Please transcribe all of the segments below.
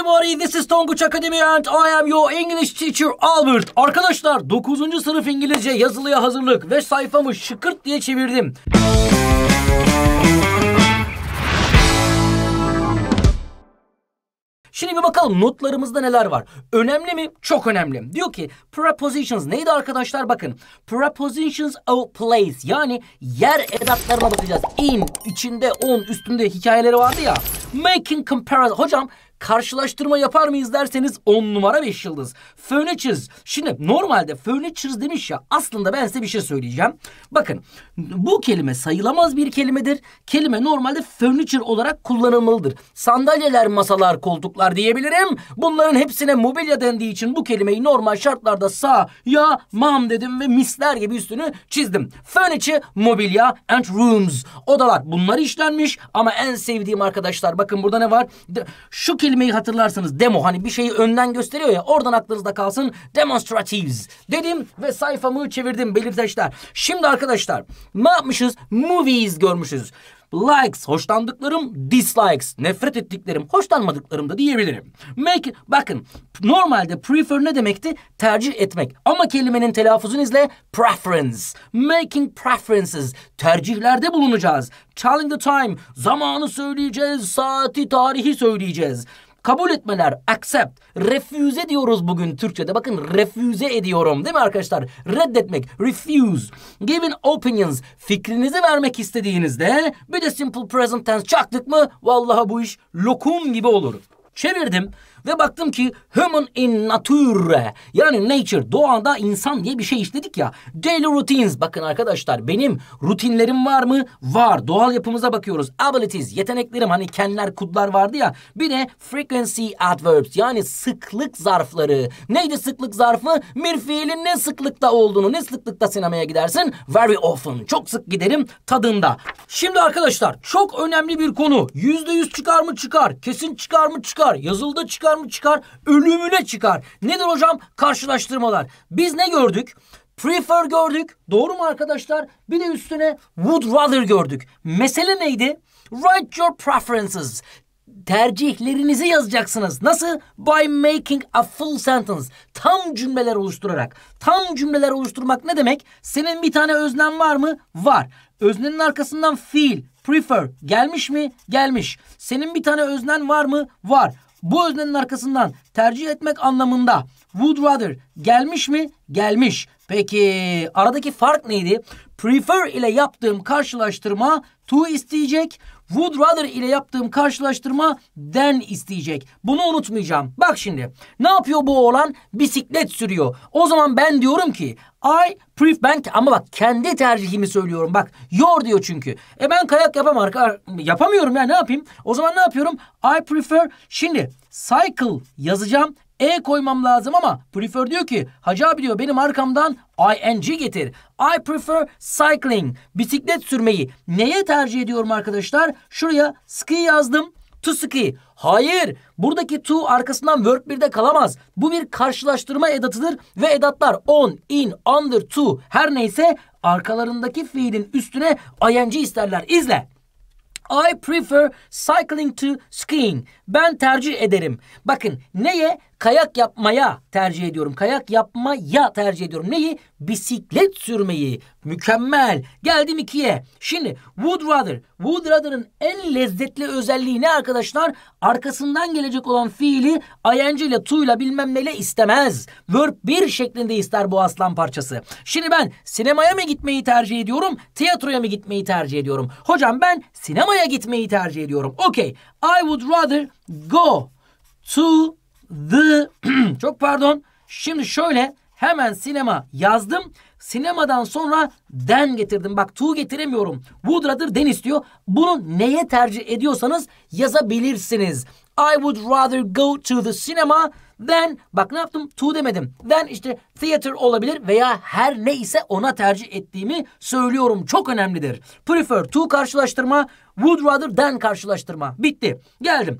everybody, this is Tonguç Academy and I am your English teacher Albert. Arkadaşlar 9. sınıf İngilizce yazılıya hazırlık ve sayfamı şıkırt diye çevirdim. Şimdi bir bakalım notlarımızda neler var. Önemli mi? Çok önemli. Diyor ki prepositions neydi arkadaşlar? Bakın prepositions of place yani yer edatlarına bakacağız. In içinde on üstünde hikayeleri vardı ya. Making comparison. Hocam karşılaştırma yapar mıyız derseniz on numara beş yıldız. Furnitures. Şimdi normalde furnitures demiş ya aslında ben size bir şey söyleyeceğim. Bakın bu kelime sayılamaz bir kelimedir. Kelime normalde furniture olarak kullanılmalıdır. Sandalyeler, masalar, koltuklar diyebilirim. Bunların hepsine mobilya dendiği için bu kelimeyi normal şartlarda sağ ya mam dedim ve misler gibi üstünü çizdim. Furniture, mobilya and rooms. Odalar bunlar işlenmiş ama en sevdiğim arkadaşlar bakın burada ne var? Şu kelime kelimeyi hatırlarsınız. Demo hani bir şeyi önden gösteriyor ya. Oradan aklınızda kalsın. Demonstratives dedim ve sayfamı çevirdim belirteçler. Şimdi arkadaşlar ne yapmışız? Movies görmüşüz. Likes hoşlandıklarım, dislikes nefret ettiklerim, hoşlanmadıklarım da diyebilirim. Make bakın normalde prefer ne demekti? Tercih etmek. Ama kelimenin telaffuzunu izle preference. Making preferences. Tercihlerde bulunacağız. Telling the time. Zamanı söyleyeceğiz, saati, tarihi söyleyeceğiz. Kabul etmeler, accept, refuse diyoruz bugün Türkçe'de. Bakın refuse ediyorum değil mi arkadaşlar? Reddetmek, refuse. Giving opinions, fikrinizi vermek istediğinizde bir de simple present tense çaktık mı vallahi bu iş lokum gibi olur. Çevirdim. Ve baktım ki human in nature yani nature doğada insan diye bir şey işledik ya. Daily routines bakın arkadaşlar benim rutinlerim var mı? Var. Doğal yapımıza bakıyoruz. Abilities yeteneklerim hani kenler kudlar vardı ya. Bir de frequency adverbs yani sıklık zarfları. Neydi sıklık zarfı? Bir fiilin ne sıklıkta olduğunu ne sıklıkta sinemaya gidersin? Very often çok sık giderim tadında. Şimdi arkadaşlar çok önemli bir konu. Yüzde yüz çıkar mı çıkar? Kesin çıkar mı çıkar? Yazılıda çıkar çıkar mı çıkar? Ölümüne çıkar. Nedir hocam? Karşılaştırmalar. Biz ne gördük? Prefer gördük. Doğru mu arkadaşlar? Bir de üstüne would rather gördük. Mesele neydi? Write your preferences tercihlerinizi yazacaksınız. Nasıl? By making a full sentence. Tam cümleler oluşturarak. Tam cümleler oluşturmak ne demek? Senin bir tane öznen var mı? Var. Öznenin arkasından feel, prefer gelmiş mi? Gelmiş. Senin bir tane öznen var mı? Var bu öznenin arkasından tercih etmek anlamında would rather gelmiş mi? Gelmiş. Peki aradaki fark neydi? Prefer ile yaptığım karşılaştırma to isteyecek would rather ile yaptığım karşılaştırma den isteyecek. Bunu unutmayacağım. Bak şimdi ne yapıyor bu oğlan? Bisiklet sürüyor. O zaman ben diyorum ki I prefer ben ama bak kendi tercihimi söylüyorum. Bak your diyor çünkü. E ben kayak yapam yapamıyorum ya ne yapayım? O zaman ne yapıyorum? I prefer şimdi cycle yazacağım. E koymam lazım ama prefer diyor ki Hacı abi diyor benim arkamdan ing getir. I prefer cycling. Bisiklet sürmeyi. Neye tercih ediyorum arkadaşlar? Şuraya ski yazdım. To ski. Hayır. Buradaki to arkasından verb 1'de kalamaz. Bu bir karşılaştırma edatıdır ve edatlar on, in, under, to her neyse arkalarındaki fiilin üstüne ing isterler. İzle. I prefer cycling to skiing. Ben tercih ederim. Bakın neye? kayak yapmaya tercih ediyorum. Kayak yapmaya tercih ediyorum. Neyi? Bisiklet sürmeyi. Mükemmel. Geldim ikiye. Şimdi would rather. Would rather'ın en lezzetli özelliği ne arkadaşlar? Arkasından gelecek olan fiili ing ile to ile bilmem neyle istemez. Verb 1 şeklinde ister bu aslan parçası. Şimdi ben sinemaya mı gitmeyi tercih ediyorum? Tiyatroya mı gitmeyi tercih ediyorum? Hocam ben sinemaya gitmeyi tercih ediyorum. Okey. I would rather go to the çok pardon. Şimdi şöyle hemen sinema yazdım. Sinemadan sonra den getirdim. Bak tu getiremiyorum. Would rather den istiyor. Bunu neye tercih ediyorsanız yazabilirsiniz. I would rather go to the cinema than bak ne yaptım to demedim. Then işte theater olabilir veya her neyse ona tercih ettiğimi söylüyorum. Çok önemlidir. Prefer to karşılaştırma, would rather than karşılaştırma. Bitti. Geldim.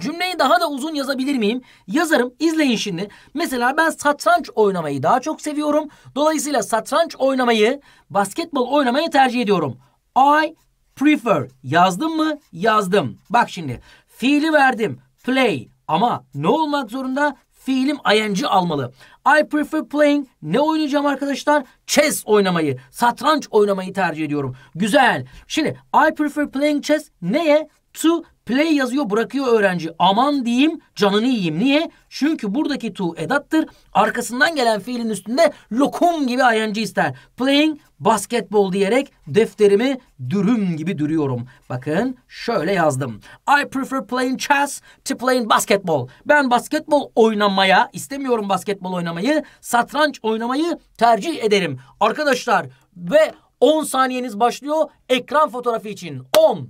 Cümleyi daha da uzun yazabilir miyim? Yazarım. İzleyin şimdi. Mesela ben satranç oynamayı daha çok seviyorum. Dolayısıyla satranç oynamayı, basketbol oynamayı tercih ediyorum. I prefer. Yazdım mı? Yazdım. Bak şimdi. Fiili verdim. Play. Ama ne olmak zorunda? Fiilim ing almalı. I prefer playing. Ne oynayacağım arkadaşlar? Chess oynamayı, satranç oynamayı tercih ediyorum. Güzel. Şimdi I prefer playing chess neye? To Play yazıyor bırakıyor öğrenci. Aman diyeyim canını yiyeyim. Niye? Çünkü buradaki to edattır. Arkasından gelen fiilin üstünde lokum gibi ing ister. Playing basketbol diyerek defterimi dürüm gibi dürüyorum. Bakın şöyle yazdım. I prefer playing chess to playing basketball. Ben basketbol oynamaya istemiyorum basketbol oynamayı. Satranç oynamayı tercih ederim. Arkadaşlar ve 10 saniyeniz başlıyor ekran fotoğrafı için. 10,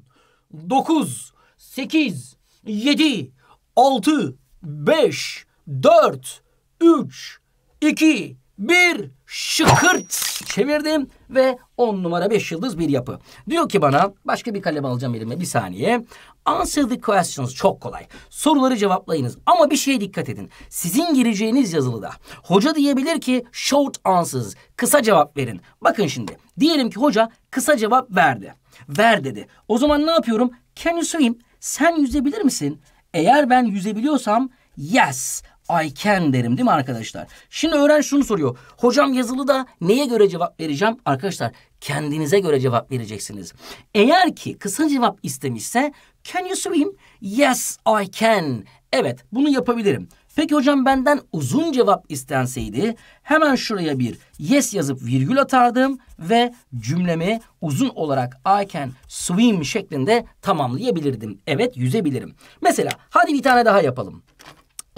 9, 8, 7, 6, 5, 4, 3, 2, 1 şıkırt çevirdim ve 10 numara 5 yıldız bir yapı. Diyor ki bana başka bir kalem alacağım elime bir saniye. Answer the questions çok kolay. Soruları cevaplayınız ama bir şeye dikkat edin. Sizin gireceğiniz yazılıda hoca diyebilir ki short answers kısa cevap verin. Bakın şimdi diyelim ki hoca kısa cevap verdi. Ver dedi. O zaman ne yapıyorum? Can you swim? Sen yüzebilir misin? Eğer ben yüzebiliyorsam yes I can derim değil mi arkadaşlar? Şimdi öğren şunu soruyor. Hocam yazılı da neye göre cevap vereceğim? Arkadaşlar kendinize göre cevap vereceksiniz. Eğer ki kısa cevap istemişse can you swim? Yes I can. Evet bunu yapabilirim. Peki hocam benden uzun cevap istenseydi hemen şuraya bir yes yazıp virgül atardım ve cümlemi uzun olarak I can swim şeklinde tamamlayabilirdim. Evet yüzebilirim. Mesela hadi bir tane daha yapalım.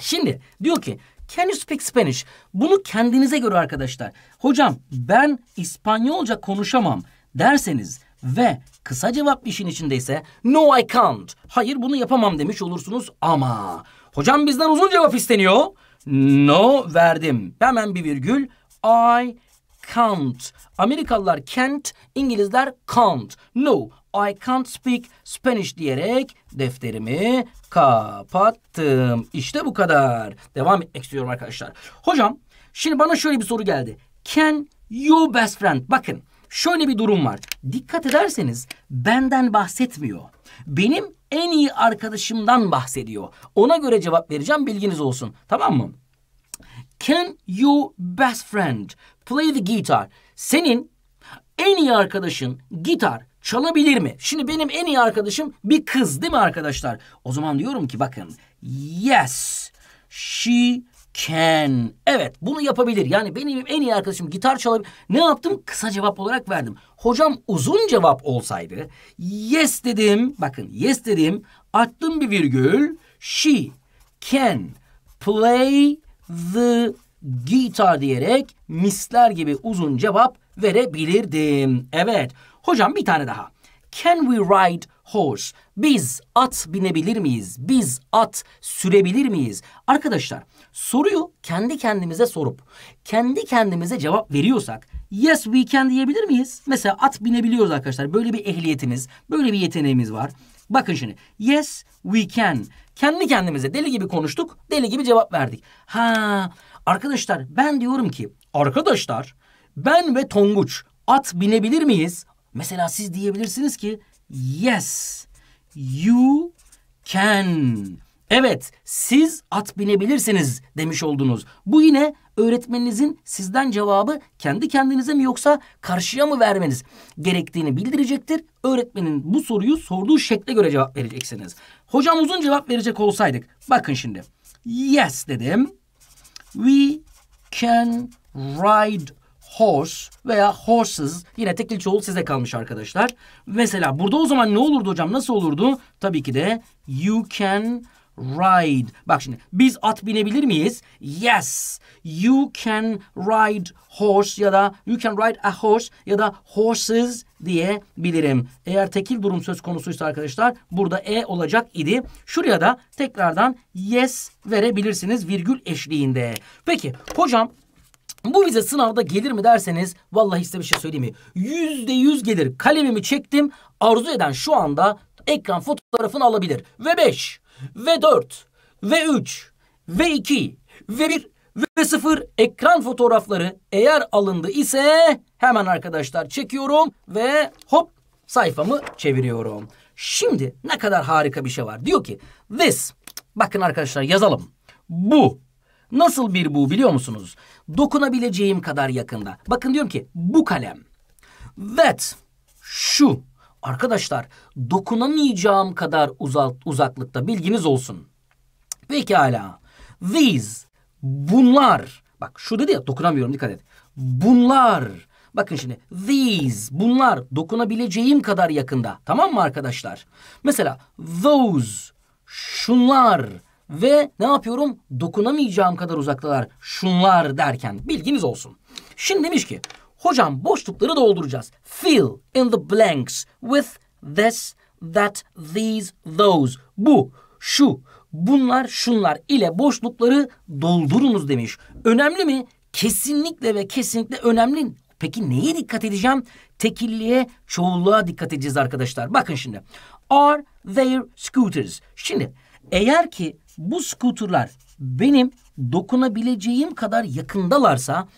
Şimdi diyor ki Can you speak Spanish? Bunu kendinize göre arkadaşlar. Hocam ben İspanyolca konuşamam derseniz ve kısa cevap işin içindeyse no I can't. Hayır bunu yapamam demiş olursunuz ama Hocam bizden uzun cevap isteniyor. No verdim. Hemen bir virgül. I can't. Amerikalılar can't, İngilizler can't. No, I can't speak Spanish diyerek defterimi kapattım. İşte bu kadar. Devam etmek istiyorum arkadaşlar. Hocam şimdi bana şöyle bir soru geldi. Can you best friend? Bakın şöyle bir durum var. Dikkat ederseniz benden bahsetmiyor. Benim en iyi arkadaşımdan bahsediyor. Ona göre cevap vereceğim bilginiz olsun. Tamam mı? Can your best friend play the guitar? Senin en iyi arkadaşın gitar çalabilir mi? Şimdi benim en iyi arkadaşım bir kız değil mi arkadaşlar? O zaman diyorum ki bakın yes she can. Evet bunu yapabilir. Yani benim en iyi arkadaşım gitar çalabilir. Ne yaptım? Kısa cevap olarak verdim. Hocam uzun cevap olsaydı yes dedim. Bakın yes dedim. Attım bir virgül. She can play the guitar diyerek misler gibi uzun cevap verebilirdim. Evet. Hocam bir tane daha. Can we ride horse. Biz at binebilir miyiz? Biz at sürebilir miyiz? Arkadaşlar soruyu kendi kendimize sorup kendi kendimize cevap veriyorsak yes we can diyebilir miyiz? Mesela at binebiliyoruz arkadaşlar. Böyle bir ehliyetimiz, böyle bir yeteneğimiz var. Bakın şimdi. Yes we can. Kendi kendimize deli gibi konuştuk. Deli gibi cevap verdik. Ha arkadaşlar ben diyorum ki arkadaşlar ben ve Tonguç at binebilir miyiz? Mesela siz diyebilirsiniz ki Yes, you can. Evet, siz at binebilirsiniz demiş oldunuz. Bu yine öğretmeninizin sizden cevabı kendi kendinize mi yoksa karşıya mı vermeniz gerektiğini bildirecektir. Öğretmenin bu soruyu sorduğu şekle göre cevap vereceksiniz. Hocam uzun cevap verecek olsaydık. Bakın şimdi. Yes dedim. We can ride horse veya horses yine tekil çoğul size kalmış arkadaşlar. Mesela burada o zaman ne olurdu hocam? Nasıl olurdu? Tabii ki de you can ride. Bak şimdi biz at binebilir miyiz? Yes. You can ride horse ya da you can ride a horse ya da horses diyebilirim. Eğer tekil durum söz konusuysa arkadaşlar burada e olacak idi. Şuraya da tekrardan yes verebilirsiniz virgül eşliğinde. Peki hocam bu vize sınavda gelir mi derseniz vallahi size bir şey söyleyeyim mi? Yüzde yüz gelir. Kalemimi çektim. Arzu eden şu anda ekran fotoğrafını alabilir. Ve beş, ve dört, ve üç, ve iki, ve bir, ve sıfır ekran fotoğrafları eğer alındı ise hemen arkadaşlar çekiyorum ve hop sayfamı çeviriyorum. Şimdi ne kadar harika bir şey var. Diyor ki this bakın arkadaşlar yazalım. Bu nasıl bir bu biliyor musunuz? dokunabileceğim kadar yakında. Bakın diyorum ki bu kalem. That şu. Arkadaşlar dokunamayacağım kadar uzak, uzaklıkta bilginiz olsun. hala These bunlar. Bak şu dedi ya dokunamıyorum dikkat et. Bunlar. Bakın şimdi these bunlar dokunabileceğim kadar yakında. Tamam mı arkadaşlar? Mesela those şunlar ve ne yapıyorum? Dokunamayacağım kadar uzaktalar. Şunlar derken bilginiz olsun. Şimdi demiş ki hocam boşlukları dolduracağız. Fill in the blanks with this, that, these, those. Bu, şu, bunlar, şunlar ile boşlukları doldurunuz demiş. Önemli mi? Kesinlikle ve kesinlikle önemli. Peki neye dikkat edeceğim? Tekilliğe, çoğulluğa dikkat edeceğiz arkadaşlar. Bakın şimdi. Are their scooters? Şimdi eğer ki bu skuterlar benim dokunabileceğim kadar yakındalarsa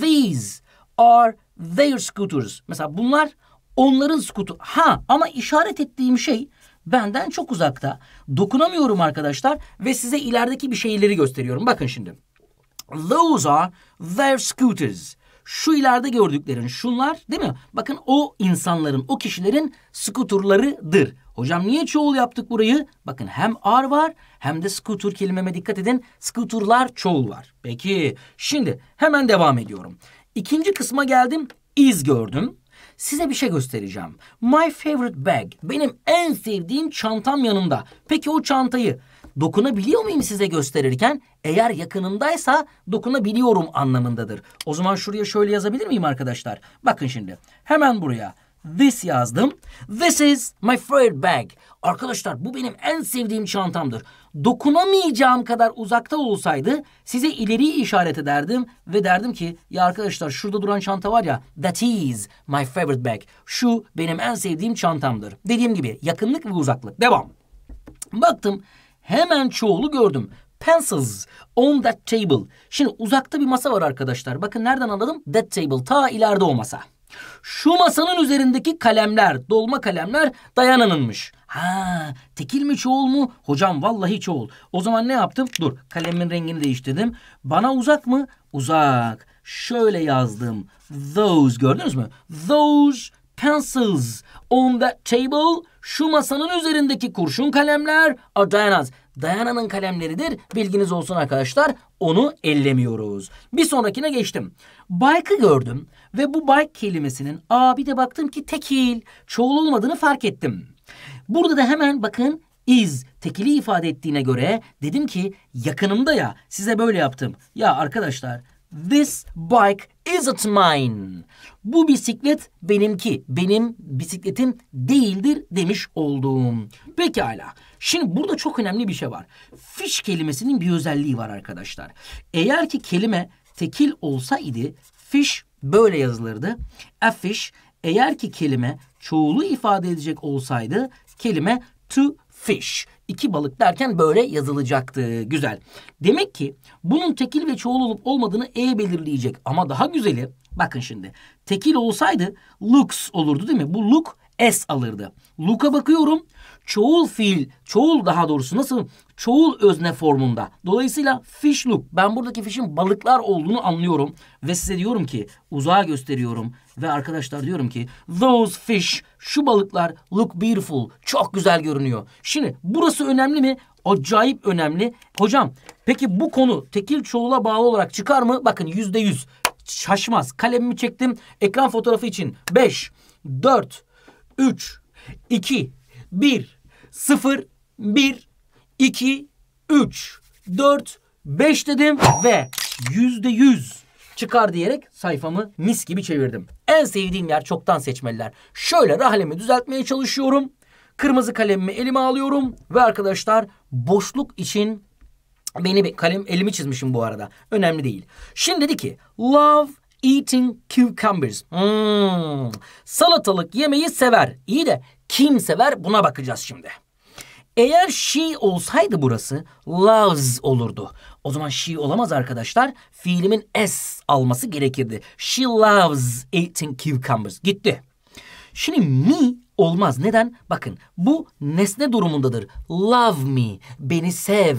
these are their scooters. Mesela bunlar onların skutu. Ha ama işaret ettiğim şey benden çok uzakta. Dokunamıyorum arkadaşlar ve size ilerideki bir şeyleri gösteriyorum. Bakın şimdi. Those are their scooters. Şu ileride gördüklerin şunlar değil mi? Bakın o insanların, o kişilerin skuturlarıdır. Hocam niye çoğul yaptık burayı? Bakın hem R var hem de scooter kelimeme dikkat edin. Scooterlar çoğul var. Peki şimdi hemen devam ediyorum. İkinci kısma geldim. Is gördüm. Size bir şey göstereceğim. My favorite bag. Benim en sevdiğim çantam yanımda. Peki o çantayı dokunabiliyor muyum size gösterirken? Eğer yakınındaysa dokunabiliyorum anlamındadır. O zaman şuraya şöyle yazabilir miyim arkadaşlar? Bakın şimdi. Hemen buraya this yazdım. This is my favorite bag. Arkadaşlar bu benim en sevdiğim çantamdır. Dokunamayacağım kadar uzakta olsaydı size ileriyi işaret ederdim ve derdim ki ya arkadaşlar şurada duran çanta var ya that is my favorite bag. Şu benim en sevdiğim çantamdır. Dediğim gibi yakınlık ve uzaklık. Devam. Baktım hemen çoğulu gördüm pencils on that table. Şimdi uzakta bir masa var arkadaşlar. Bakın nereden anladım? That table. Ta ileride o masa. Şu masanın üzerindeki kalemler, dolma kalemler dayananınmış. Ha, tekil mi çoğul mu? Hocam vallahi çoğul. O zaman ne yaptım? Dur, kalemin rengini değiştirdim. Bana uzak mı? Uzak. Şöyle yazdım. Those gördünüz mü? Those pencils on the table. Şu masanın üzerindeki kurşun kalemler are Diana's. Diana'nın kalemleridir. Bilginiz olsun arkadaşlar. Onu ellemiyoruz. Bir sonrakine geçtim. Bike'ı gördüm ve bu bike kelimesinin aa bir de baktım ki tekil, çoğul olmadığını fark ettim. Burada da hemen bakın is tekili ifade ettiğine göre dedim ki yakınımda ya size böyle yaptım. Ya arkadaşlar this bike isn't mine. Bu bisiklet benimki, benim bisikletim değildir demiş oldum. Pekala. Şimdi burada çok önemli bir şey var. Fish kelimesinin bir özelliği var arkadaşlar. Eğer ki kelime tekil olsa idi fish böyle yazılırdı. A fish eğer ki kelime çoğulu ifade edecek olsaydı kelime to fish iki balık derken böyle yazılacaktı. Güzel. Demek ki bunun tekil ve çoğul olup olmadığını E belirleyecek. Ama daha güzeli bakın şimdi. Tekil olsaydı looks olurdu değil mi? Bu look S alırdı. Look'a bakıyorum çoğul fiil, çoğul daha doğrusu nasıl çoğul özne formunda. Dolayısıyla fish look. Ben buradaki fish'in balıklar olduğunu anlıyorum ve size diyorum ki uzağa gösteriyorum ve arkadaşlar diyorum ki those fish şu balıklar look beautiful. Çok güzel görünüyor. Şimdi burası önemli mi? Acayip önemli. Hocam peki bu konu tekil çoğula bağlı olarak çıkar mı? Bakın yüzde yüz. Şaşmaz. Kalemimi çektim. Ekran fotoğrafı için. Beş, dört, üç, iki, 1, 0, 1, 2, 3, 4, 5 dedim ve yüzde yüz çıkar diyerek sayfamı mis gibi çevirdim. En sevdiğim yer çoktan seçmeliler. Şöyle rahlemi düzeltmeye çalışıyorum. Kırmızı kalemimi elime alıyorum ve arkadaşlar boşluk için beni bir kalem elimi çizmişim bu arada. Önemli değil. Şimdi dedi ki love eating cucumbers. Hmm, salatalık yemeyi sever. İyi de kim sever buna bakacağız şimdi. Eğer she olsaydı burası loves olurdu. O zaman she olamaz arkadaşlar. Fiilimin s alması gerekirdi. She loves eating cucumbers. Gitti. Şimdi me olmaz. Neden? Bakın bu nesne durumundadır. Love me. Beni sev.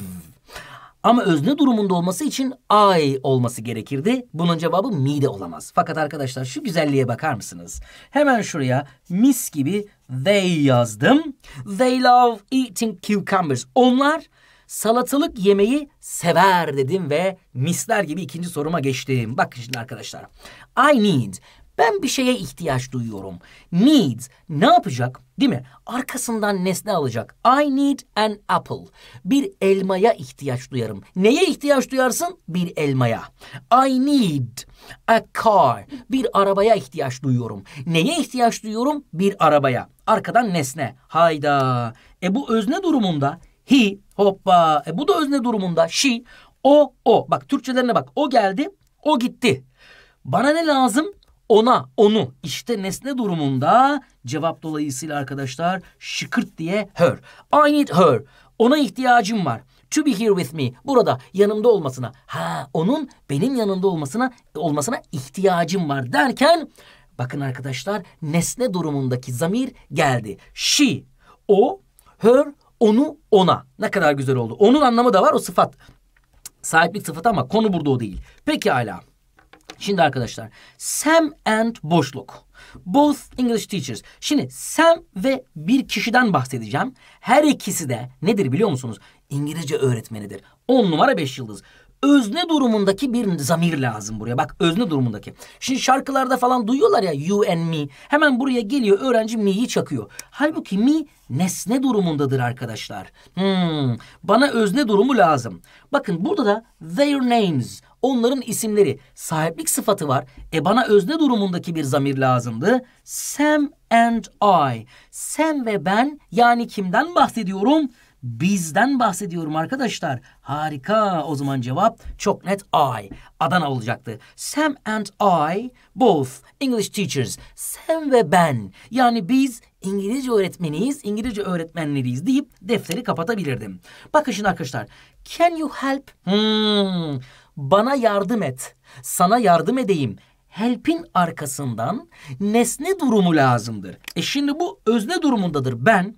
Ama özne durumunda olması için ay olması gerekirdi. Bunun cevabı mide olamaz. Fakat arkadaşlar şu güzelliğe bakar mısınız? Hemen şuraya mis gibi they yazdım. They love eating cucumbers. Onlar salatalık yemeği sever dedim ve misler gibi ikinci soruma geçtim. Bakın şimdi arkadaşlar. I need ben bir şeye ihtiyaç duyuyorum. Needs. Ne yapacak? Değil mi? Arkasından nesne alacak. I need an apple. Bir elmaya ihtiyaç duyarım. Neye ihtiyaç duyarsın? Bir elmaya. I need a car. Bir arabaya ihtiyaç duyuyorum. Neye ihtiyaç duyuyorum? Bir arabaya. Arkadan nesne. Hayda. E bu özne durumunda he hoppa. E bu da özne durumunda she o o. Bak Türkçelerine bak. O geldi. O gitti. Bana ne lazım? ona, onu. işte nesne durumunda cevap dolayısıyla arkadaşlar şıkırt diye her. I need her. Ona ihtiyacım var. To be here with me. Burada yanımda olmasına. Ha onun benim yanımda olmasına olmasına ihtiyacım var derken bakın arkadaşlar nesne durumundaki zamir geldi. She, o, her, onu, ona. Ne kadar güzel oldu. Onun anlamı da var o sıfat. Sahiplik sıfatı ama konu burada o değil. Peki hala. Şimdi arkadaşlar Sam and boşluk. Both English teachers. Şimdi Sam ve bir kişiden bahsedeceğim. Her ikisi de nedir biliyor musunuz? İngilizce öğretmenidir. On numara beş yıldız özne durumundaki bir zamir lazım buraya. Bak özne durumundaki. Şimdi şarkılarda falan duyuyorlar ya you and me. Hemen buraya geliyor öğrenci me'yi çakıyor. Halbuki me nesne durumundadır arkadaşlar. Hmm, bana özne durumu lazım. Bakın burada da their names. Onların isimleri sahiplik sıfatı var. E bana özne durumundaki bir zamir lazımdı. Sam and I. Sam ve ben yani kimden bahsediyorum? Bizden bahsediyorum arkadaşlar. Harika. O zaman cevap çok net I. Adana olacaktı. Sam and I both English teachers. Sam ve ben. Yani biz İngilizce öğretmeniyiz, İngilizce öğretmenleriyiz deyip defteri kapatabilirdim. Bakın şimdi arkadaşlar. Can you help? Hmm bana yardım et, sana yardım edeyim help'in arkasından nesne durumu lazımdır. E şimdi bu özne durumundadır ben.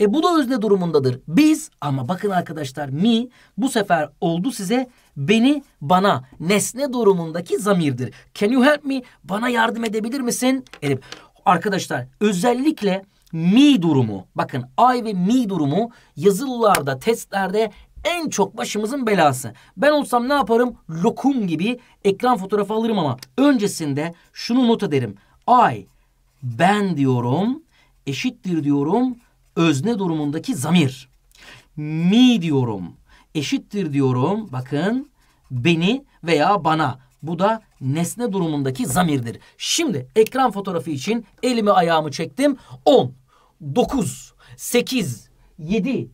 E bu da özne durumundadır biz ama bakın arkadaşlar mi bu sefer oldu size beni bana nesne durumundaki zamirdir. Can you help me? Bana yardım edebilir misin? Edip. Arkadaşlar özellikle mi durumu bakın I ve mi durumu yazılılarda testlerde en çok başımızın belası. Ben olsam ne yaparım? Lokum gibi ekran fotoğrafı alırım ama öncesinde şunu not ederim. Ay ben diyorum eşittir diyorum özne durumundaki zamir. Mi diyorum eşittir diyorum bakın beni veya bana. Bu da nesne durumundaki zamirdir. Şimdi ekran fotoğrafı için elimi ayağımı çektim. 10, 9, 8, 7,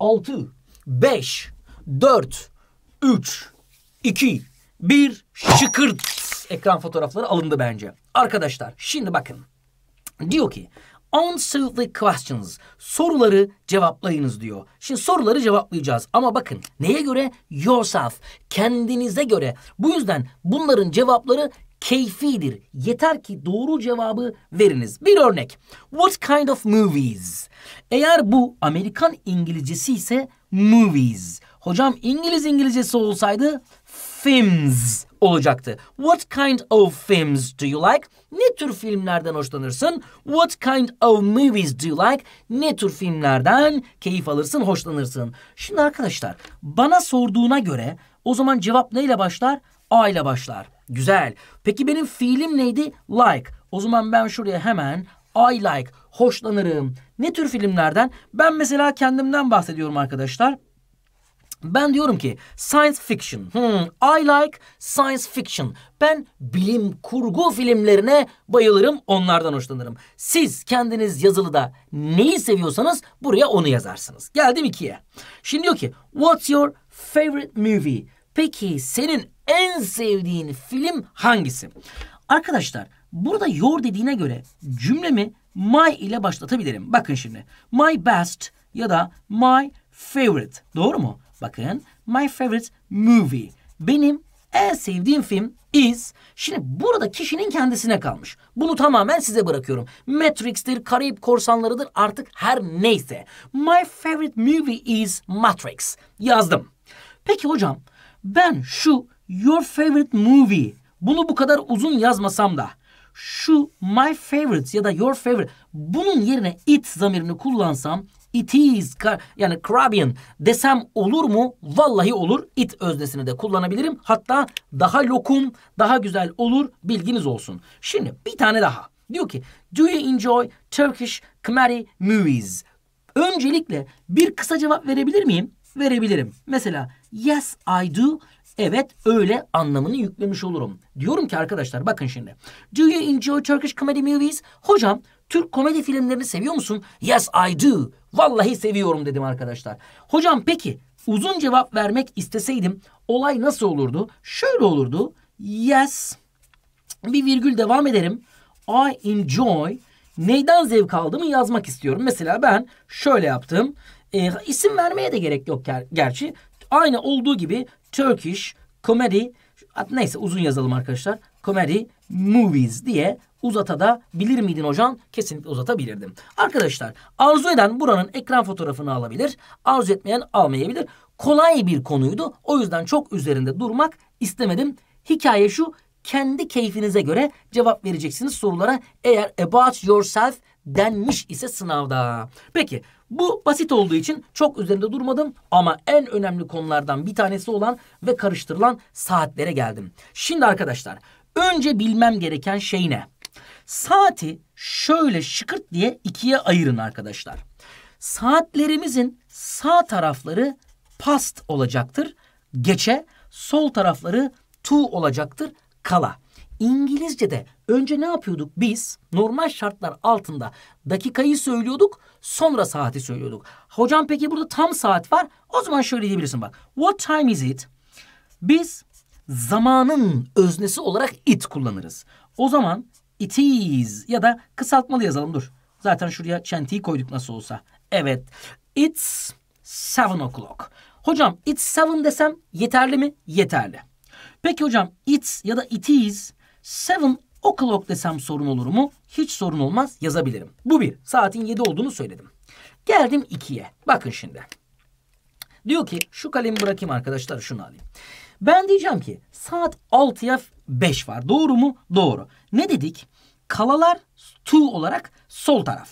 6, 5, 4, 3, 2, 1 şıkırt ekran fotoğrafları alındı bence. Arkadaşlar şimdi bakın. Diyor ki answer the questions. Soruları cevaplayınız diyor. Şimdi soruları cevaplayacağız ama bakın neye göre? Yourself. Kendinize göre. Bu yüzden bunların cevapları keyfidir. Yeter ki doğru cevabı veriniz. Bir örnek. What kind of movies? Eğer bu Amerikan İngilizcesi ise movies. Hocam İngiliz İngilizcesi olsaydı films olacaktı. What kind of films do you like? Ne tür filmlerden hoşlanırsın? What kind of movies do you like? Ne tür filmlerden keyif alırsın, hoşlanırsın? Şimdi arkadaşlar bana sorduğuna göre o zaman cevap neyle başlar? A ile başlar. Güzel. Peki benim fiilim neydi? Like. O zaman ben şuraya hemen I like hoşlanırım? Ne tür filmlerden? Ben mesela kendimden bahsediyorum arkadaşlar. Ben diyorum ki science fiction. Hmm, I like science fiction. Ben bilim kurgu filmlerine bayılırım. Onlardan hoşlanırım. Siz kendiniz yazılıda neyi seviyorsanız buraya onu yazarsınız. Geldim ikiye. Şimdi diyor ki what's your favorite movie? Peki senin en sevdiğin film hangisi? Arkadaşlar burada your dediğine göre cümlemi my ile başlatabilirim. Bakın şimdi. My best ya da my favorite. Doğru mu? Bakın. My favorite movie. Benim en sevdiğim film is. Şimdi burada kişinin kendisine kalmış. Bunu tamamen size bırakıyorum. Matrix'tir, Karayip Korsanları'dır artık her neyse. My favorite movie is Matrix. Yazdım. Peki hocam ben şu your favorite movie bunu bu kadar uzun yazmasam da şu my favorite ya da your favorite bunun yerine it zamirini kullansam it is yani Caribbean desem olur mu? Vallahi olur. It öznesini de kullanabilirim. Hatta daha lokum, daha güzel olur. Bilginiz olsun. Şimdi bir tane daha. Diyor ki Do you enjoy Turkish comedy movies? Öncelikle bir kısa cevap verebilir miyim? Verebilirim. Mesela yes I do Evet öyle anlamını yüklemiş olurum. Diyorum ki arkadaşlar bakın şimdi. Do you enjoy Turkish comedy movies? Hocam Türk komedi filmlerini seviyor musun? Yes I do. Vallahi seviyorum dedim arkadaşlar. Hocam peki uzun cevap vermek isteseydim olay nasıl olurdu? Şöyle olurdu. Yes. Bir virgül devam ederim. I enjoy. Neyden zevk aldığımı yazmak istiyorum. Mesela ben şöyle yaptım. E, isim vermeye de gerek yok ger gerçi. Aynı olduğu gibi Turkish Comedy neyse uzun yazalım arkadaşlar. Comedy Movies diye uzata bilir miydin hocam? Kesinlikle uzatabilirdim. Arkadaşlar arzu eden buranın ekran fotoğrafını alabilir. Arzu etmeyen almayabilir. Kolay bir konuydu. O yüzden çok üzerinde durmak istemedim. Hikaye şu kendi keyfinize göre cevap vereceksiniz sorulara. Eğer about yourself denmiş ise sınavda. Peki bu basit olduğu için çok üzerinde durmadım ama en önemli konulardan bir tanesi olan ve karıştırılan saatlere geldim. Şimdi arkadaşlar önce bilmem gereken şey ne? Saati şöyle şıkırt diye ikiye ayırın arkadaşlar. Saatlerimizin sağ tarafları past olacaktır. Geçe sol tarafları to olacaktır. Kala. İngilizce'de Önce ne yapıyorduk biz? Normal şartlar altında dakikayı söylüyorduk, sonra saati söylüyorduk. Hocam peki burada tam saat var. O zaman şöyle diyebilirsin bak. What time is it? Biz zamanın öznesi olarak it kullanırız. O zaman it is ya da kısaltmalı yazalım dur. Zaten şuraya çentiyi koyduk nasıl olsa. Evet. It's seven o'clock. Hocam it's seven desem yeterli mi? Yeterli. Peki hocam it's ya da it is seven o'clock desem sorun olur mu? Hiç sorun olmaz yazabilirim. Bu bir. Saatin 7 olduğunu söyledim. Geldim 2'ye. Bakın şimdi. Diyor ki şu kalemi bırakayım arkadaşlar şunu alayım. Ben diyeceğim ki saat 6'ya 5 var. Doğru mu? Doğru. Ne dedik? Kalalar to olarak sol taraf.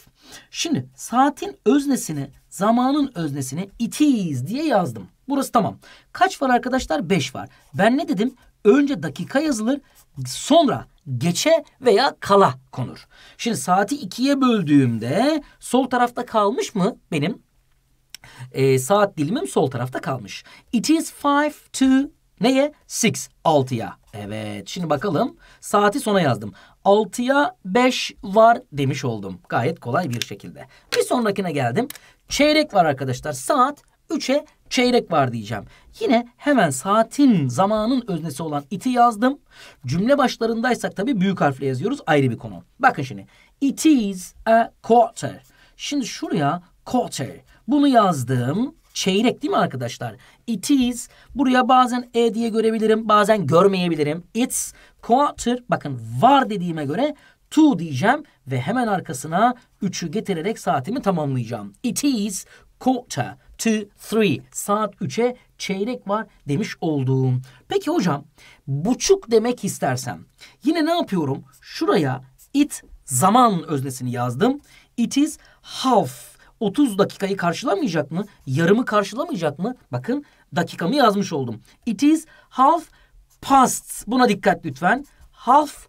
Şimdi saatin öznesini, zamanın öznesini it diye yazdım. Burası tamam. Kaç var arkadaşlar? 5 var. Ben ne dedim? Önce dakika yazılır, sonra geçe veya kala konur. Şimdi saati ikiye böldüğümde sol tarafta kalmış mı benim e, saat dilimim sol tarafta kalmış. It is five to neye? Six. Altıya. Evet. Şimdi bakalım. Saati sona yazdım. Altıya beş var demiş oldum. Gayet kolay bir şekilde. Bir sonrakine geldim. Çeyrek var arkadaşlar. Saat üçe çeyrek var diyeceğim. Yine hemen saatin zamanın öznesi olan iti yazdım. Cümle başlarındaysak tabii büyük harfle yazıyoruz ayrı bir konu. Bakın şimdi. It is a quarter. Şimdi şuraya quarter. Bunu yazdım. Çeyrek değil mi arkadaşlar? It is. Buraya bazen e diye görebilirim. Bazen görmeyebilirim. It's quarter. Bakın var dediğime göre to diyeceğim. Ve hemen arkasına üçü getirerek saatimi tamamlayacağım. It is quarter to 3 saat 3'e çeyrek var demiş olduğum. Peki hocam buçuk demek istersem yine ne yapıyorum? Şuraya it zaman öznesini yazdım. It is half. 30 dakikayı karşılamayacak mı? Yarımı karşılamayacak mı? Bakın dakikamı yazmış oldum. It is half past. Buna dikkat lütfen. Half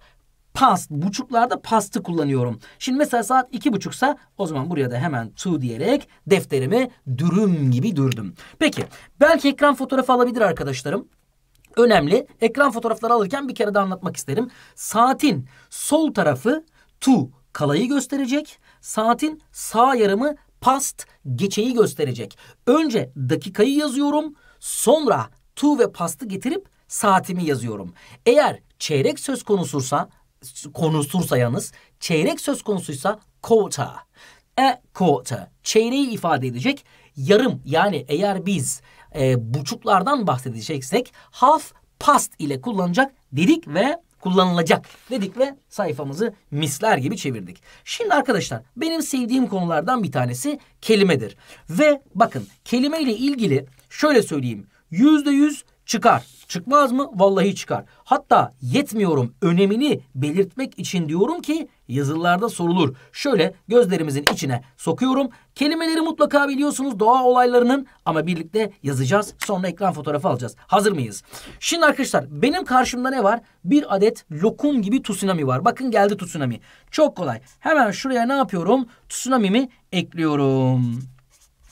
past, buçuklarda past'ı kullanıyorum. Şimdi mesela saat iki buçuksa o zaman buraya da hemen to diyerek defterimi dürüm gibi dürdüm. Peki belki ekran fotoğrafı alabilir arkadaşlarım önemli. Ekran fotoğrafları alırken bir kere de anlatmak isterim. Saatin sol tarafı to kalayı gösterecek. Saatin sağ yarımı past geçeyi gösterecek. Önce dakikayı yazıyorum. Sonra to ve past'ı getirip saatimi yazıyorum. Eğer çeyrek söz konusursa, konusursa yalnız çeyrek söz konusuysa quarter. A quarter çeyreği ifade edecek yarım yani eğer biz e, buçuklardan bahsedeceksek half past ile kullanacak dedik ve kullanılacak dedik ve sayfamızı misler gibi çevirdik. Şimdi arkadaşlar benim sevdiğim konulardan bir tanesi kelimedir. Ve bakın kelime ile ilgili şöyle söyleyeyim. Yüzde yüz Çıkar. Çıkmaz mı? Vallahi çıkar. Hatta yetmiyorum önemini belirtmek için diyorum ki yazılarda sorulur. Şöyle gözlerimizin içine sokuyorum. Kelimeleri mutlaka biliyorsunuz doğa olaylarının ama birlikte yazacağız. Sonra ekran fotoğrafı alacağız. Hazır mıyız? Şimdi arkadaşlar benim karşımda ne var? Bir adet lokum gibi tsunami var. Bakın geldi tsunami. Çok kolay. Hemen şuraya ne yapıyorum? Tsunami'mi ekliyorum.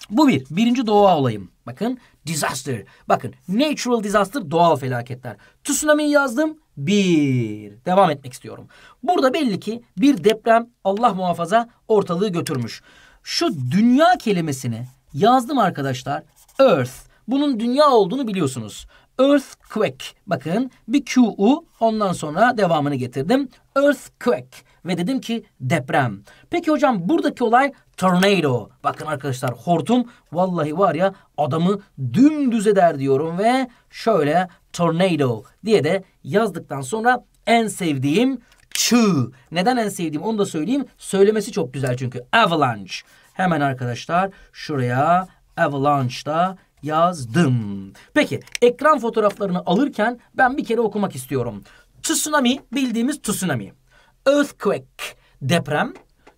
Bu bir. Birinci doğa olayım. Bakın disaster. Bakın natural disaster doğal felaketler. Tsunami'yi yazdım. Bir. Devam etmek istiyorum. Burada belli ki bir deprem Allah muhafaza ortalığı götürmüş. Şu dünya kelimesini yazdım arkadaşlar. Earth. Bunun dünya olduğunu biliyorsunuz. Earthquake. Bakın bir Q u, ondan sonra devamını getirdim. Earthquake. Ve dedim ki deprem. Peki hocam buradaki olay tornado. Bakın arkadaşlar hortum vallahi var ya adamı dümdüz eder diyorum ve şöyle tornado diye de yazdıktan sonra en sevdiğim çığ. Neden en sevdiğim onu da söyleyeyim. Söylemesi çok güzel çünkü avalanche. Hemen arkadaşlar şuraya avalanche da yazdım. Peki ekran fotoğraflarını alırken ben bir kere okumak istiyorum. Tsunami bildiğimiz tsunami. Earthquake deprem.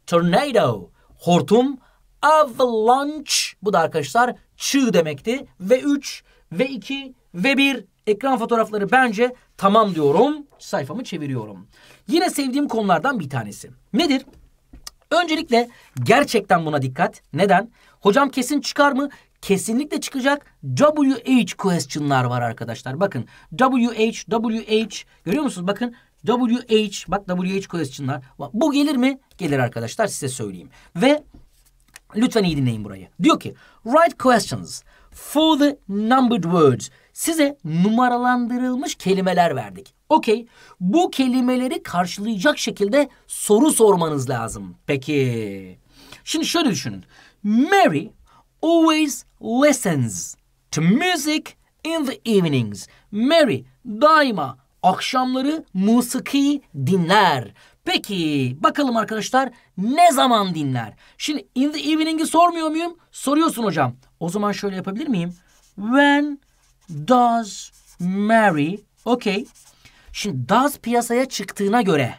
Tornado hortum. Avalanche bu da arkadaşlar çığ demekti. Ve 3 ve 2 ve 1 ekran fotoğrafları bence tamam diyorum. Sayfamı çeviriyorum. Yine sevdiğim konulardan bir tanesi. Nedir? Öncelikle gerçekten buna dikkat. Neden? Hocam kesin çıkar mı? kesinlikle çıkacak WH question'lar var arkadaşlar. Bakın WH, WH görüyor musunuz? Bakın WH, bak WH question'lar. Bu gelir mi? Gelir arkadaşlar size söyleyeyim. Ve lütfen iyi dinleyin burayı. Diyor ki write questions for the numbered words. Size numaralandırılmış kelimeler verdik. Okey. Bu kelimeleri karşılayacak şekilde soru sormanız lazım. Peki. Şimdi şöyle düşünün. Mary always listens to music in the evenings. Mary daima akşamları musiki dinler. Peki bakalım arkadaşlar ne zaman dinler? Şimdi in the evening'i sormuyor muyum? Soruyorsun hocam. O zaman şöyle yapabilir miyim? When does Mary... Okay. Şimdi does piyasaya çıktığına göre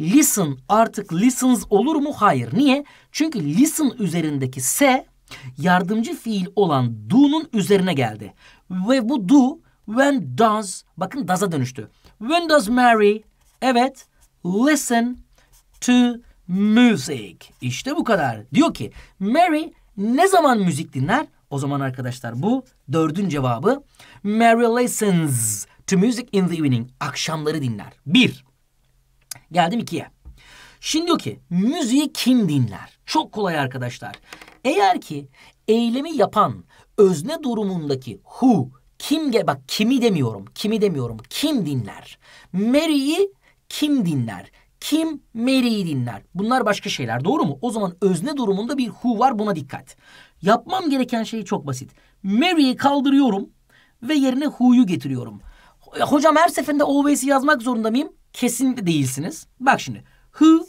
listen artık listens olur mu? Hayır. Niye? Çünkü listen üzerindeki se yardımcı fiil olan do'nun üzerine geldi. Ve bu do when does bakın does'a dönüştü. When does Mary evet listen to music. İşte bu kadar. Diyor ki Mary ne zaman müzik dinler? O zaman arkadaşlar bu dördün cevabı Mary listens to music in the evening. Akşamları dinler. Bir. Geldim ikiye. Şimdi diyor ki müziği kim dinler? Çok kolay arkadaşlar. Eğer ki eylemi yapan özne durumundaki who kimge bak kimi demiyorum kimi demiyorum kim dinler Mary'i kim dinler kim Mary'i dinler bunlar başka şeyler doğru mu o zaman özne durumunda bir who var buna dikkat yapmam gereken şey çok basit Mary'i kaldırıyorum ve yerine who'yu getiriyorum hocam her seferinde always'i yazmak zorunda mıyım kesinlikle değilsiniz bak şimdi who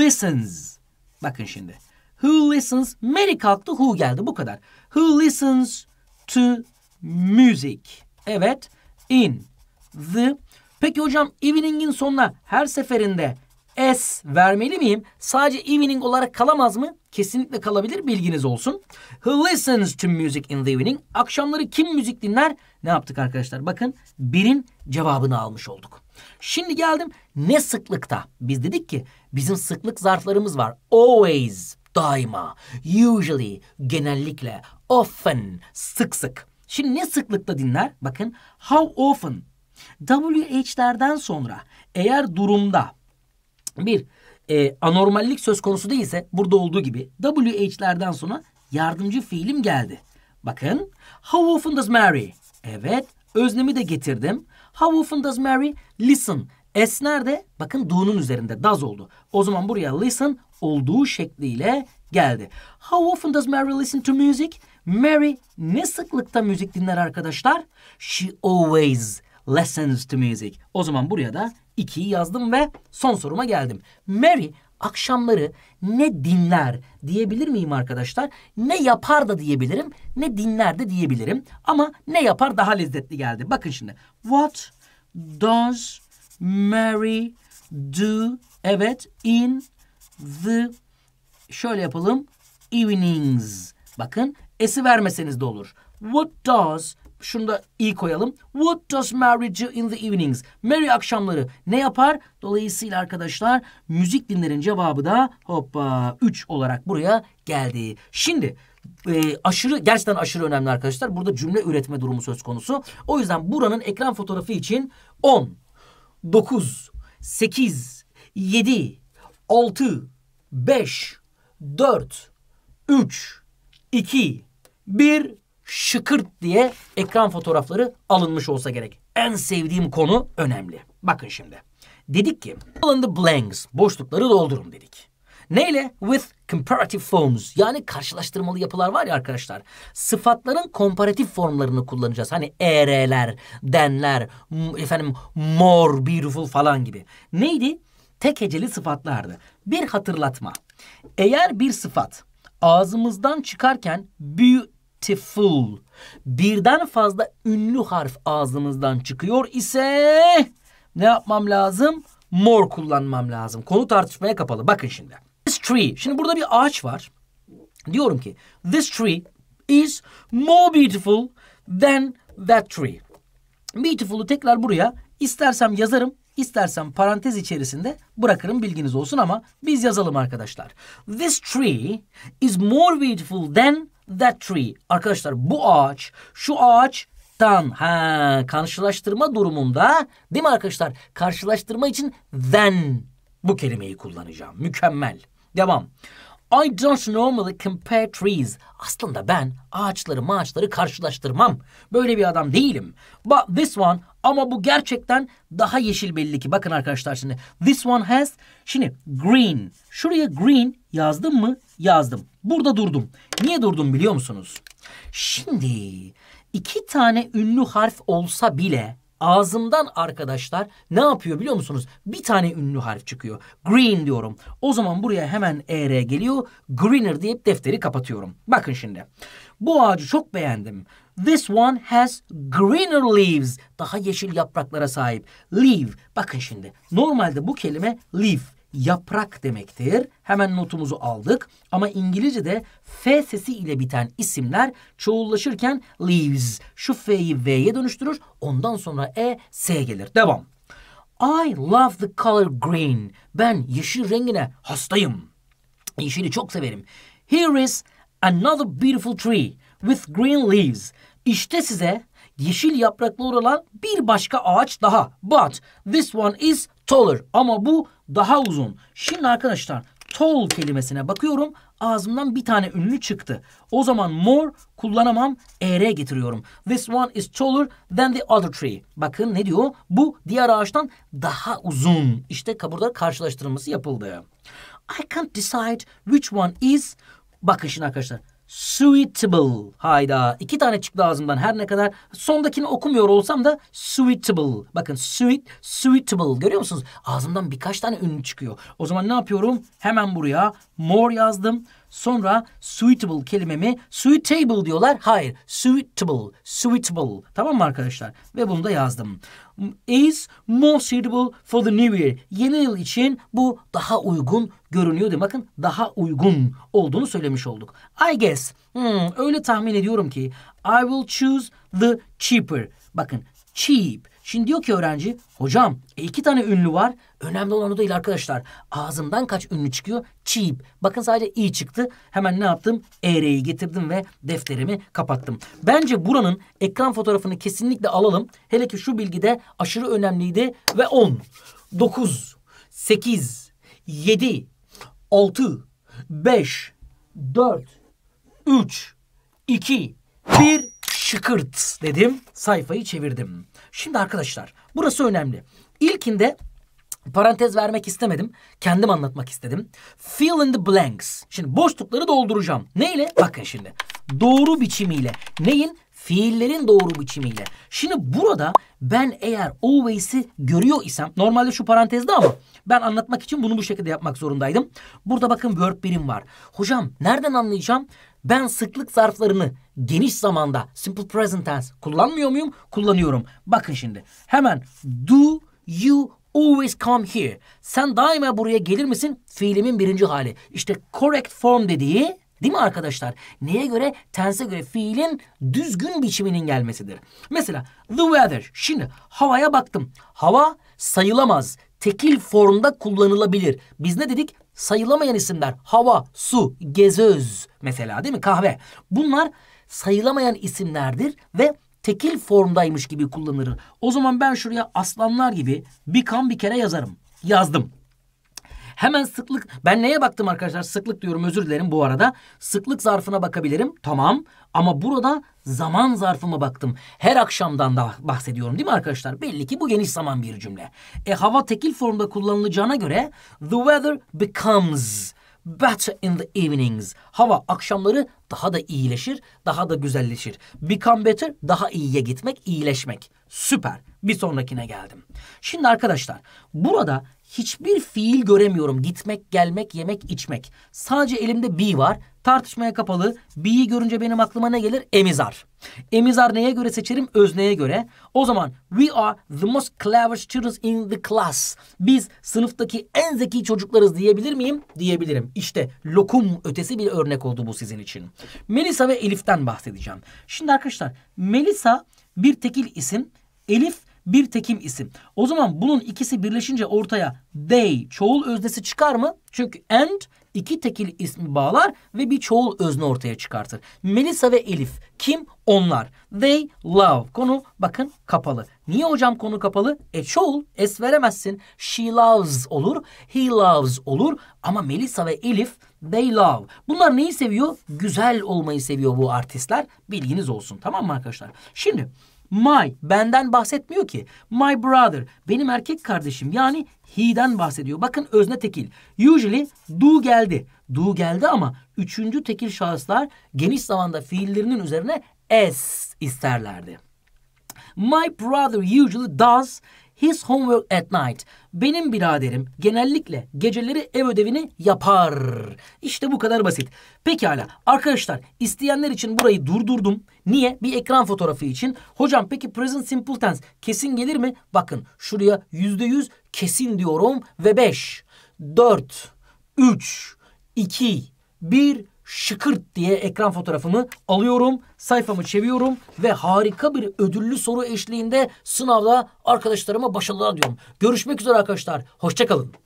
listens bakın şimdi Who listens? Mary kalktı who geldi bu kadar. Who listens to music? Evet in the. Peki hocam evening'in sonuna her seferinde S vermeli miyim? Sadece evening olarak kalamaz mı? Kesinlikle kalabilir bilginiz olsun. Who listens to music in the evening? Akşamları kim müzik dinler? Ne yaptık arkadaşlar? Bakın birin cevabını almış olduk. Şimdi geldim ne sıklıkta? Biz dedik ki bizim sıklık zarflarımız var. Always daima, usually, genellikle, often, sık sık. Şimdi ne sıklıkla dinler? Bakın how often. WH'lerden sonra eğer durumda bir e, anormallik söz konusu değilse burada olduğu gibi WH'lerden sonra yardımcı fiilim geldi. Bakın how often does Mary? Evet özlemi de getirdim. How often does Mary listen? S nerede? Bakın do'nun üzerinde. Does oldu. O zaman buraya listen olduğu şekliyle geldi. How often does Mary listen to music? Mary ne sıklıkta müzik dinler arkadaşlar? She always listens to music. O zaman buraya da 2'yi yazdım ve son soruma geldim. Mary akşamları ne dinler diyebilir miyim arkadaşlar? Ne yapar da diyebilirim, ne dinler de diyebilirim. Ama ne yapar daha lezzetli geldi. Bakın şimdi. What does Mary, do, evet, in the, şöyle yapalım, evenings. Bakın, s'i vermeseniz de olur. What does, şunu da i koyalım. What does Mary do in the evenings? Mary akşamları ne yapar? Dolayısıyla arkadaşlar müzik dinlerin cevabı da hoppa 3 olarak buraya geldi. Şimdi e, aşırı gerçekten aşırı önemli arkadaşlar. Burada cümle üretme durumu söz konusu. O yüzden buranın ekran fotoğrafı için 10 9, 8, 7, 6, 5, 4, 3, 2, 1 şıkırt diye ekran fotoğrafları alınmış olsa gerek. En sevdiğim konu önemli. Bakın şimdi. Dedik ki fill in the blanks boşlukları doldurun dedik. Neyle? With comparative forms yani karşılaştırmalı yapılar var ya arkadaşlar. Sıfatların komparatif formlarını kullanacağız. Hani ereler, denler, efendim more, beautiful falan gibi. Neydi? Tek heceli sıfatlardı. Bir hatırlatma. Eğer bir sıfat ağzımızdan çıkarken beautiful birden fazla ünlü harf ağzımızdan çıkıyor ise ne yapmam lazım? More kullanmam lazım. Konu tartışmaya kapalı. Bakın şimdi. This tree. Şimdi burada bir ağaç var. Diyorum ki this tree is more beautiful than that tree. Beautiful'u tekrar buraya istersem yazarım, istersem parantez içerisinde bırakırım bilginiz olsun ama biz yazalım arkadaşlar. This tree is more beautiful than that tree. Arkadaşlar bu ağaç, şu ağaç ha karşılaştırma durumunda değil mi arkadaşlar? Karşılaştırma için than bu kelimeyi kullanacağım. Mükemmel. Devam. I don't normally compare trees. Aslında ben ağaçları maaşları karşılaştırmam. Böyle bir adam değilim. But this one ama bu gerçekten daha yeşil belli ki. Bakın arkadaşlar şimdi. This one has şimdi green. Şuraya green yazdım mı? Yazdım. Burada durdum. Niye durdum biliyor musunuz? Şimdi iki tane ünlü harf olsa bile Ağzımdan arkadaşlar ne yapıyor biliyor musunuz? Bir tane ünlü harf çıkıyor. Green diyorum. O zaman buraya hemen ER geliyor. Greener deyip defteri kapatıyorum. Bakın şimdi. Bu ağacı çok beğendim. This one has greener leaves. Daha yeşil yapraklara sahip. Leave. Bakın şimdi. Normalde bu kelime leaf yaprak demektir. Hemen notumuzu aldık. Ama İngilizce'de F sesi ile biten isimler çoğullaşırken leaves. Şu F'yi V'ye dönüştürür. Ondan sonra E, S gelir. Devam. I love the color green. Ben yeşil rengine hastayım. Yeşili çok severim. Here is another beautiful tree with green leaves. İşte size yeşil yapraklı olan bir başka ağaç daha. But this one is taller. Ama bu daha uzun. Şimdi arkadaşlar tall kelimesine bakıyorum. Ağzımdan bir tane ünlü çıktı. O zaman more kullanamam. Ere getiriyorum. This one is taller than the other tree. Bakın ne diyor? Bu diğer ağaçtan daha uzun. İşte burada karşılaştırılması yapıldı. I can't decide which one is. Bakın şimdi arkadaşlar. Suitable. Hayda. iki tane çıktı ağzımdan her ne kadar sondakini okumuyor olsam da suitable. Bakın sweet, suitable. Görüyor musunuz? Ağzımdan birkaç tane ünlü çıkıyor. O zaman ne yapıyorum? Hemen buraya more yazdım. Sonra suitable kelimemi suitable diyorlar. Hayır, suitable, suitable. Tamam mı arkadaşlar? Ve bunu da yazdım is more suitable for the new year. Yeni yıl için bu daha uygun görünüyor diye. Bakın daha uygun olduğunu söylemiş olduk. I guess. Hmm, öyle tahmin ediyorum ki I will choose the cheaper. Bakın cheap Şimdi diyor ki öğrenci hocam e iki tane ünlü var. Önemli olan o değil arkadaşlar. Ağzımdan kaç ünlü çıkıyor? Çiğip. Bakın sadece iyi çıktı. Hemen ne yaptım? ER'yi getirdim ve defterimi kapattım. Bence buranın ekran fotoğrafını kesinlikle alalım. Hele ki şu bilgi de aşırı önemliydi. Ve 10, 9, 8, 7, 6, 5, 4, 3, 2, 1 şıkırt dedim. Sayfayı çevirdim. Şimdi arkadaşlar burası önemli. İlkinde parantez vermek istemedim. Kendim anlatmak istedim. Fill in the blanks. Şimdi boşlukları dolduracağım. Neyle? Bakın şimdi. Doğru biçimiyle. Neyin? Fiillerin doğru biçimiyle. Şimdi burada ben eğer always'i görüyor isem normalde şu parantezde ama ben anlatmak için bunu bu şekilde yapmak zorundaydım. Burada bakın verb birim var. Hocam nereden anlayacağım? Ben sıklık zarflarını geniş zamanda simple present tense kullanmıyor muyum? Kullanıyorum. Bakın şimdi hemen do you always come here. Sen daima buraya gelir misin? Fiilimin birinci hali. İşte correct form dediği Değil mi arkadaşlar? Neye göre? Tense göre fiilin düzgün biçiminin gelmesidir. Mesela the weather. Şimdi havaya baktım. Hava sayılamaz. Tekil formda kullanılabilir. Biz ne dedik? Sayılamayan isimler. Hava, su, gezöz mesela değil mi? Kahve. Bunlar sayılamayan isimlerdir ve tekil formdaymış gibi kullanılır. O zaman ben şuraya aslanlar gibi become bir kere yazarım. Yazdım. Hemen sıklık ben neye baktım arkadaşlar? Sıklık diyorum özür dilerim bu arada. Sıklık zarfına bakabilirim. Tamam. Ama burada zaman zarfıma baktım. Her akşamdan da bahsediyorum değil mi arkadaşlar? Belli ki bu geniş zaman bir cümle. E hava tekil formda kullanılacağına göre the weather becomes better in the evenings. Hava akşamları daha da iyileşir, daha da güzelleşir. Become better daha iyiye gitmek, iyileşmek. Süper. Bir sonrakine geldim. Şimdi arkadaşlar burada hiçbir fiil göremiyorum. Gitmek, gelmek, yemek, içmek. Sadece elimde be var. Tartışmaya kapalı. Be'yi görünce benim aklıma ne gelir? Emizar. Emizar neye göre seçerim? Özneye göre. O zaman we are the most clever students in the class. Biz sınıftaki en zeki çocuklarız diyebilir miyim? Diyebilirim. İşte lokum ötesi bir örnek oldu bu sizin için. Melisa ve Elif'ten bahsedeceğim. Şimdi arkadaşlar Melisa bir tekil isim. Elif bir tekim isim. O zaman bunun ikisi birleşince ortaya they çoğul öznesi çıkar mı? Çünkü and iki tekil ismi bağlar ve bir çoğul özne ortaya çıkartır. Melissa ve Elif kim? Onlar. They love. Konu bakın kapalı. Niye hocam konu kapalı? E çoğul es veremezsin. She loves olur. He loves olur. Ama Melissa ve Elif they love. Bunlar neyi seviyor? Güzel olmayı seviyor bu artistler. Bilginiz olsun. Tamam mı arkadaşlar? Şimdi My benden bahsetmiyor ki. My brother benim erkek kardeşim yani he'den bahsediyor. Bakın özne tekil. Usually do geldi. Do geldi ama üçüncü tekil şahıslar geniş zamanda fiillerinin üzerine s isterlerdi. My brother usually does His homework at night. Benim biraderim genellikle geceleri ev ödevini yapar. İşte bu kadar basit. Pekala arkadaşlar isteyenler için burayı durdurdum. Niye? Bir ekran fotoğrafı için. Hocam peki present simple tense kesin gelir mi? Bakın şuraya yüzde yüz kesin diyorum ve beş, dört, üç, iki, bir şıkırt diye ekran fotoğrafımı alıyorum, sayfamı çeviriyorum ve harika bir ödüllü soru eşliğinde sınavda arkadaşlarıma başarılar diyorum. Görüşmek üzere arkadaşlar, hoşçakalın.